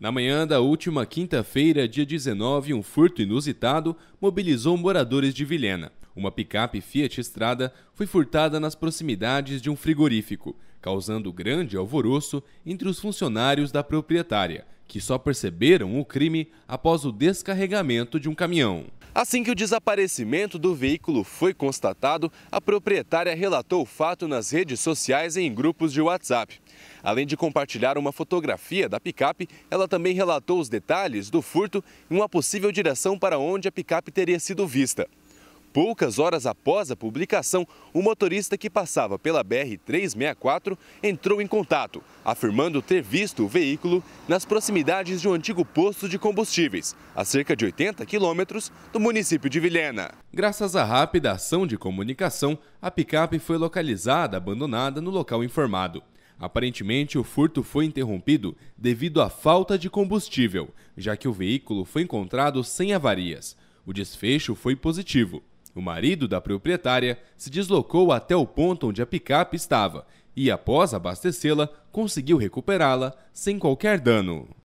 Na manhã da última quinta-feira, dia 19, um furto inusitado mobilizou moradores de Vilhena. Uma picape Fiat Estrada foi furtada nas proximidades de um frigorífico, causando grande alvoroço entre os funcionários da proprietária, que só perceberam o crime após o descarregamento de um caminhão. Assim que o desaparecimento do veículo foi constatado, a proprietária relatou o fato nas redes sociais e em grupos de WhatsApp. Além de compartilhar uma fotografia da picape, ela também relatou os detalhes do furto e uma possível direção para onde a picape teria sido vista. Poucas horas após a publicação, o motorista que passava pela BR-364 entrou em contato, afirmando ter visto o veículo nas proximidades de um antigo posto de combustíveis, a cerca de 80 quilômetros do município de Vilhena. Graças à rápida ação de comunicação, a picape foi localizada abandonada no local informado. Aparentemente, o furto foi interrompido devido à falta de combustível, já que o veículo foi encontrado sem avarias. O desfecho foi positivo. O marido da proprietária se deslocou até o ponto onde a picape estava e, após abastecê-la, conseguiu recuperá-la sem qualquer dano.